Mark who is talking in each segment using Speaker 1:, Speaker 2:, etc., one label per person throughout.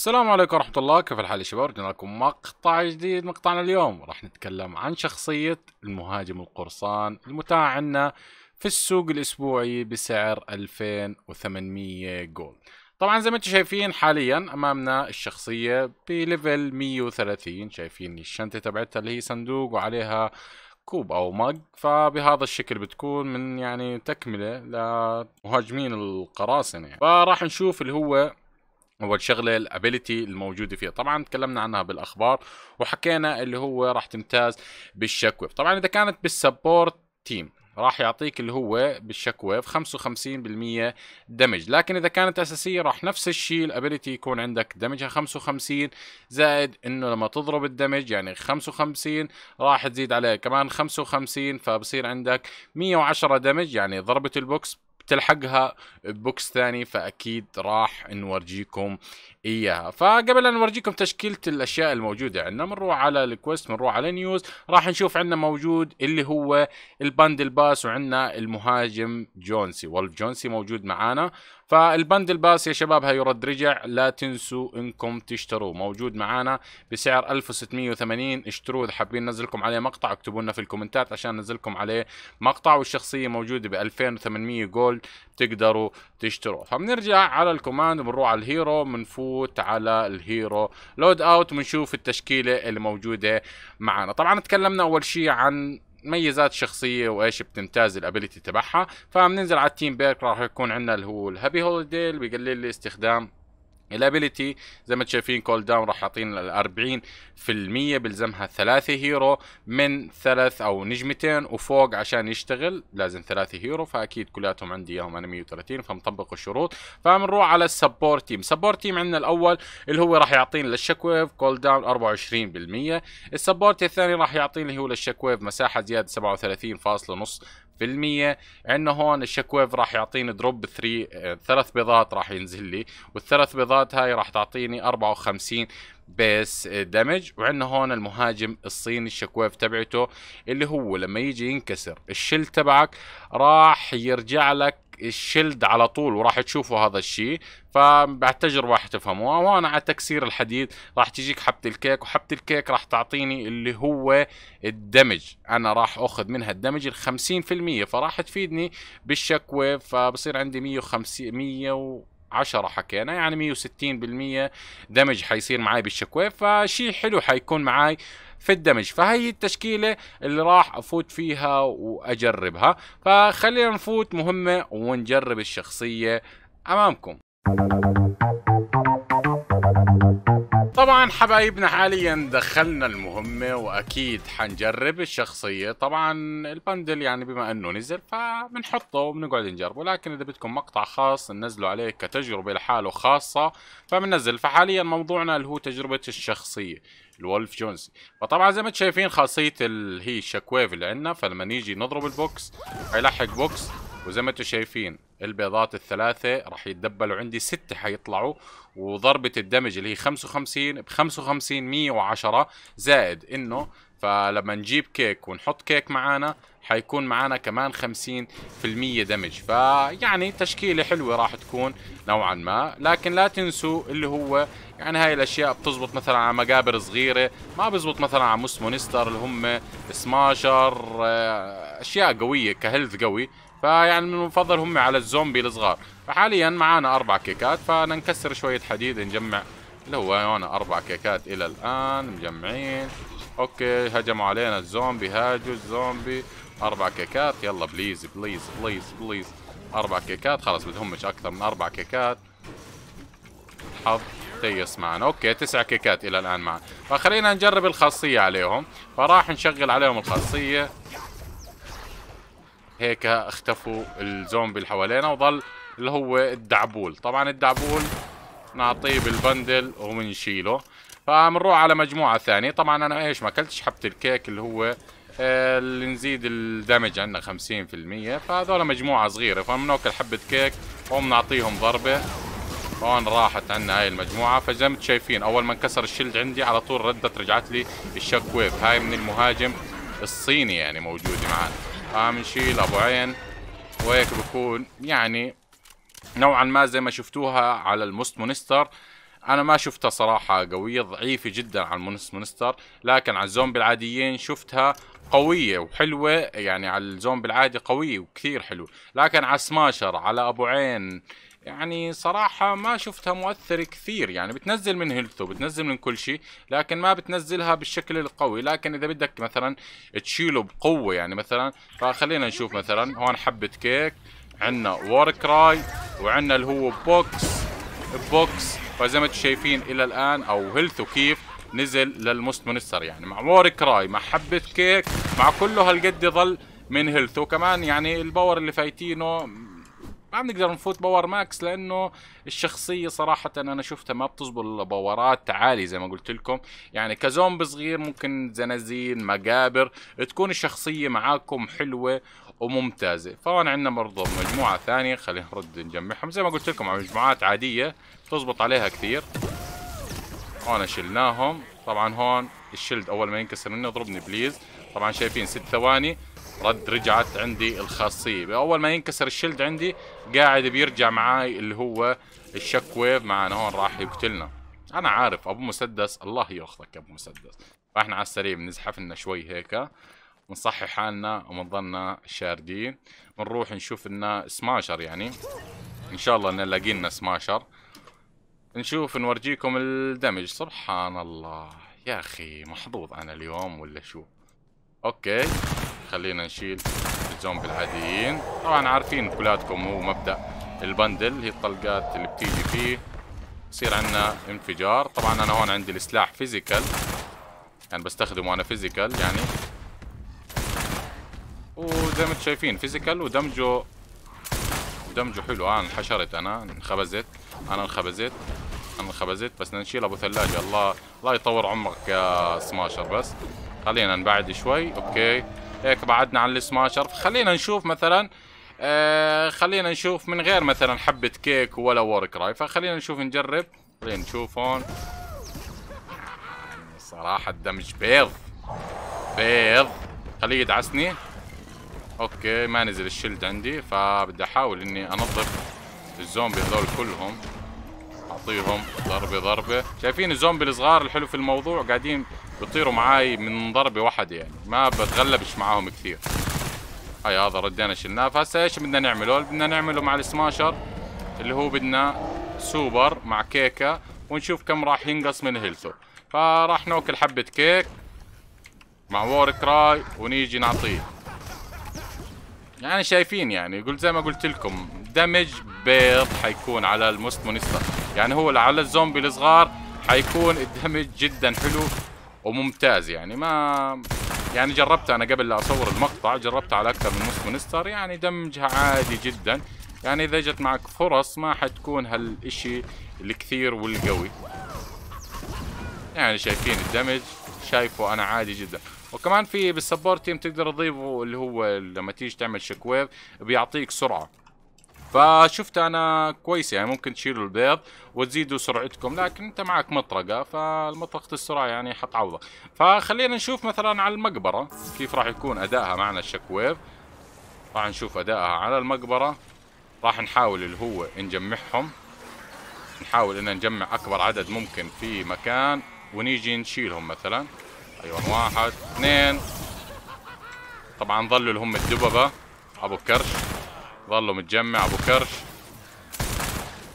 Speaker 1: السلام عليكم ورحمة الله كيف الحال يا شباب رجعنا لكم مقطع جديد مقطعنا اليوم راح نتكلم عن شخصية المهاجم القرصان المتاع عنا في السوق الأسبوعي بسعر 2800 جولد طبعا زي ما انتم شايفين حاليا امامنا الشخصية بليفل 130 شايفين الشنطة تبعتها اللي هي صندوق وعليها كوب او مج فبهذا الشكل بتكون من يعني تكملة لمهاجمين القراصنة يعني. فراح نشوف اللي هو اول شغله الابيلتي الموجوده فيها طبعا تكلمنا عنها بالاخبار وحكينا اللي هو راح تمتاز بالشكوى طبعا اذا كانت بالسبورت تيم راح يعطيك اللي هو بالشكوى 55% دمج لكن اذا كانت اساسيه راح نفس الشيء الابيلتي يكون عندك دمجها 55 زائد انه لما تضرب الدمج يعني 55 راح تزيد عليه كمان 55 فبصير عندك 110 دمج يعني ضربه البوكس تلحقها بوكس ثاني فاكيد راح نورجيكم اياها فقبل ان نورجيكم تشكيله الاشياء الموجوده عندنا بنروح على الكويست بنروح على نيوز راح نشوف عندنا موجود اللي هو الباندل باس وعندنا المهاجم جونسي والف جونسي موجود معانا فالبندل باس يا شباب هيرد رجع لا تنسوا انكم تشتروه موجود معانا بسعر 1680 اشتروه اذا حابين ننزلكم عليه مقطع اكتبوا لنا في الكومنتات عشان ننزلكم عليه مقطع والشخصيه موجوده ب 2800 جولد تقدروا تشتروه فبنرجع على الكوماند بنروح على الهيرو بنفوت على الهيرو لود اوت بنشوف التشكيله اللي موجوده معانا طبعا تكلمنا اول شيء عن ميزات شخصيه وايش بتمتاز الابيليتي تبعها فبننزل على التيم بيرك راح يكون عندنا اللي هو الهابي هوليدي اللي بيقلل لي استخدام الابيلتي زي ما انتم شايفين كول داون راح يعطينا 40% بلزمها ثلاثة هيرو من ثلاث او نجمتين وفوق عشان يشتغل لازم ثلاثة هيرو فاكيد كلاتهم عندي اياهم انا 130 فمطبق الشروط فبنروح على السبورت تيم السبورت تيم عندنا الاول اللي هو راح يعطينا للشك ويف كول داون 24% السبورت الثاني راح يعطينا اللي هو للشك ويف مساحة زيادة 37.5 عندنا هون الشك ويف راح يعطيني دروب 3 ثلاث بيضات راح ينزل لي والثلاث بيضات هاي راح تعطيني 54 بيس دمج وعندنا هون المهاجم الصيني الشكويف تبعته اللي هو لما يجي ينكسر الشل تبعك راح يرجع لك الشلد على طول وراح تشوفوا هذا الشيء فبعد تجربه راح تفهموها وانا على تكسير الحديد راح تجيك حبه الكيك وحبه الكيك راح تعطيني اللي هو الدمج انا راح اخذ منها الدمج ال 50% فراح تفيدني بالشكوى فبصير عندي 150 100 و 10 حكينا يعني 160% دمج حيصير معي بالشكوى فشي حلو حيكون معي في الدمج فهي التشكيلة اللي راح أفوت فيها وأجربها فخلينا نفوت مهمة ونجرب الشخصية أمامكم طبعا حبايبنا حاليا دخلنا المهمة واكيد حنجرب الشخصية طبعا البندل يعني بما انه نزل فبنحطه وبنقعد نجربه لكن اذا بدكم مقطع خاص ننزله عليه كتجربة لحاله خاصة فبننزل فحاليا موضوعنا اللي هو تجربة الشخصية الولف جونز فطبعا زي ما انتم شايفين خاصية اللي هي الشكويف اللي عندنا فلما نيجي نضرب البوكس حيلحق بوكس وزي ما انتم شايفين البيضات الثلاثة راح يتدبلوا عندي ستة حيطلعوا وضربة الدمج اللي هي 55 ب 55 110 زائد انه فلما نجيب كيك ونحط كيك معانا حيكون معانا كمان 50% دمج فيعني تشكيلة حلوة راح تكون نوعا ما لكن لا تنسوا اللي هو يعني هاي الاشياء بتزبط مثلا على مقابر صغيرة ما بزبط مثلا على موس مونستر اللي هم سماشر آه، اشياء قوية كهيلث قوي فيعني من المفضل هم على الزومبي الصغار فحاليا معانا اربع كيكات فننكسر شويه حديد نجمع اللي هو هنا اربع كيكات الى الان مجمعين اوكي هجموا علينا الزومبي هاجوا الزومبي اربع كيكات يلا بليز بليز بليز بليز اربع كيكات خلاص بدهمش اكثر من اربع كيكات الحظ تيس معنا اوكي تسع كيكات الى الان معنا فخلينا نجرب الخاصيه عليهم فراح نشغل عليهم الخاصيه هيك اختفوا الزومبي اللي حوالينا وظل اللي هو الدعبول طبعا الدعبول نعطيه بالبندل وبنشيله فبنروح على مجموعة ثانية طبعا انا ايش ما اكلتش حبة الكيك اللي هو آه، اللي نزيد الدمج عندنا 50% فهذول مجموعة صغيرة فمنوكل حبة كيك وبنعطيهم ضربة هون راحت عنا هاي المجموعة فزي ما شايفين أول ما انكسر الشلد عندي على طول ردت رجعت لي الشك ويف هاي من المهاجم الصيني يعني موجودة معانا عم نشيل ابو عين وهيك بكون يعني نوعا ما زي ما شفتوها على الموست مونستر انا ما شفتها صراحة قوية ضعيفة جدا على المست مونستر لكن على الزومبي العاديين شفتها قوية وحلوة يعني على الزومبي العادي قوية وكثير حلو لكن على سماشر على ابو عين يعني صراحة ما شفتها مؤثر كثير يعني بتنزل من هيلثو بتنزل من كل شيء لكن ما بتنزلها بالشكل القوي لكن إذا بدك مثلا تشيله بقوة يعني مثلا فخلينا نشوف مثلا هون حبة كيك عندنا وور كراي وعندنا اللي هو بوكس بوكس فزي ما انتم شايفين إلى الآن أو هيلثو كيف نزل منستر يعني مع وور كراي مع حبة كيك مع كله هالقد ظل من هيلثو كمان يعني الباور اللي فايتينه ما بنقدر نفوت باور ماكس لانه الشخصيه صراحه انا شفتها ما بتصبر باورات عاليه زي ما قلت لكم يعني كزومبي صغير ممكن زنازين مقابر تكون الشخصيه معاكم حلوه وممتازه فهون عندنا برضه مجموعه ثانيه خلينا نرد نجمعهم زي ما قلت لكم على مجموعات عاديه تزبط عليها كثير هون شلناهم طبعا هون الشلد اول ما ينكسر منه اضربني بليز طبعا شايفين ست ثواني رد رجعت عندي الخاصيه اول ما ينكسر الشلد عندي قاعد بيرجع معاي اللي هو الشك ويف معنا هون راح يقتلنا انا عارف ابو مسدس الله ياخذك ابو مسدس فاحنا على السريع بنزحف لنا شوي هيك بنصحي حالنا وبنضلنا شاردين بنروح نشوف لنا سماشر يعني ان شاء الله نلاقي لنا سماشر نشوف نورجيكم الدمج سبحان الله يا اخي محظوظ انا اليوم ولا شو اوكي خلينا نشيل الزومبي العاديين طبعا عارفين كلاتكم هو مبدا البندل هي الطلقات اللي بتيجي فيه يصير عندنا انفجار طبعا انا هون عندي السلاح فيزيكال يعني بستخدمه انا فيزيكال يعني وزي ما انتم شايفين فيزيكال ودمجه دمجه آه، حلو انا انحشرت انا انخبزت انا انخبزت انا انخبزت بس نشيل ابو ثلاجه الله الله يطور عمرك يا سماشر بس خلينا نبعد شوي اوكي هيك بعدنا عن السماشر خلينا نشوف مثلا آه خلينا نشوف من غير مثلا حبة كيك ولا وورك راي فخلينا نشوف نجرب خلينا نشوف هون يعني صراحة الدمج بيض بيض خليه يدعسني اوكي ما نزل الشلد عندي فبدي احاول اني انظف الزومبي هذول كلهم اعطيهم ضربه ضربه شايفين الزومبي الصغار الحلو في الموضوع قاعدين بيطيروا معاي من ضربه واحده يعني ما بتغلبش معاهم كثير هاي هذا ردينا شلناه فهسه ايش بدنا نعمله بدنا نعمله مع السماشر اللي هو بدنا سوبر مع كيكه ونشوف كم راح ينقص من هيلثه فراح ناكل حبه كيك مع وور كراي ونيجي نعطيه يعني شايفين يعني قلت زي ما قلت لكم دمج بيض حيكون على الموست مونستر يعني هو على الزومبي الصغار حيكون الدمج جدا حلو وممتاز يعني ما يعني جربت انا قبل لا اصور المقطع جربت على اكثر من موست مونستر يعني دمجها عادي جدا يعني اذا جت معك فرص ما حتكون هالشيء الكثير والقوي يعني شايفين الدمج شايفه انا عادي جدا وكمان في بالسبورت تيم تقدر تضيفه اللي هو لما تيجي تعمل ويف بيعطيك سرعه فشفت انا كويس يعني ممكن تشيلوا البيض وتزيدوا سرعتكم لكن انت معك مطرقه فالمطرقه السرعه يعني حتعوضك فخلينا نشوف مثلا على المقبره كيف راح يكون ادائها معنا ويف راح نشوف ادائها على المقبره راح نحاول اللي هو نجمعهم نحاول ان نجمع اكبر عدد ممكن في مكان ونيجي نشيلهم مثلا ايوه واحد اثنين طبعا ظلوا اللي هم الدببه ابو كرش ظلوا متجمع ابو كرش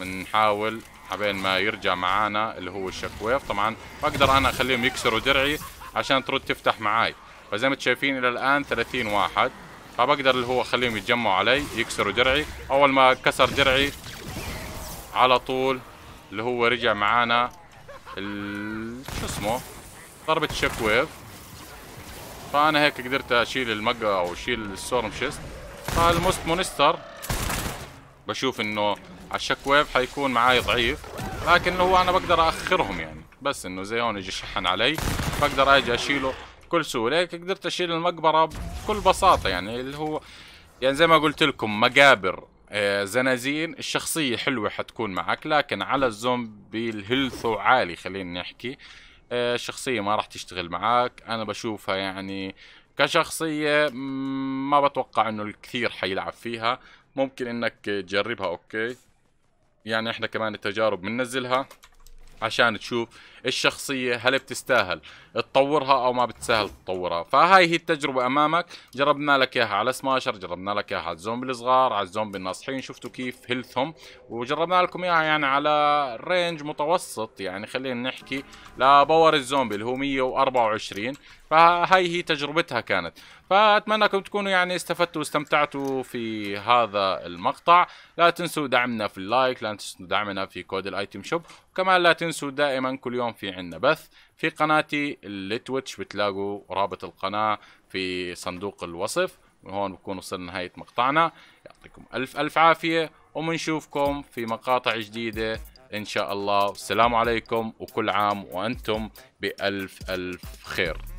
Speaker 1: بنحاول حبين ما يرجع معانا اللي هو الشكويف طبعا بقدر انا اخليهم يكسروا درعي عشان ترد تفتح معاي فزي ما انتم شايفين الى الان 30 واحد فبقدر اللي هو اخليهم يتجمعوا علي يكسروا درعي اول ما كسر درعي على طول اللي هو رجع معانا ال... شو اسمه ضربت شوك ويف فانا هيك قدرت اشيل المقا او اشيل السورم شيست فالموست مونستر بشوف انه على الشك ويف حيكون معاي ضعيف لكن هو انا بقدر اخرهم يعني بس انه زي هون يجي شحن علي بقدر اجي اشيله بكل سهوله هيك قدرت اشيل المقبره بكل بساطه يعني اللي هو يعني زي ما قلت لكم مقابر آه، زنازين الشخصيه حلوه حتكون معك لكن على الزومبي الهيلثو عالي خلينا نحكي الشخصيه آه، ما راح تشتغل معك انا بشوفها يعني كشخصيه ما بتوقع انه الكثير حيلعب فيها ممكن انك تجربها اوكي يعني احنا كمان التجارب بننزلها عشان تشوف الشخصيه هل بتستاهل تطورها او ما بتستاهل تطورها فهاي هي التجربه امامك جربنا لك اياها على سماشر جربنا لك اياها على الزومبي الصغار على الزومبي الناصحين شفتوا كيف هيلثهم وجربنا لكم اياها يعني على رينج متوسط يعني خلينا نحكي لباور الزومبي اللي هو 124 فهاي هي تجربتها كانت فاتمنى انكم تكونوا يعني استفدتوا واستمتعتوا في هذا المقطع لا تنسوا دعمنا في اللايك لا تنسوا دعمنا في كود الايتم شوب كمان لا تنسوا دائما كل يوم في عندنا بث في قناتي التويتش بتلاقوا رابط القناه في صندوق الوصف وهون بكون وصلنا نهايه مقطعنا يعطيكم الف الف عافيه وبنشوفكم في مقاطع جديده ان شاء الله والسلام عليكم وكل عام وانتم بالف الف خير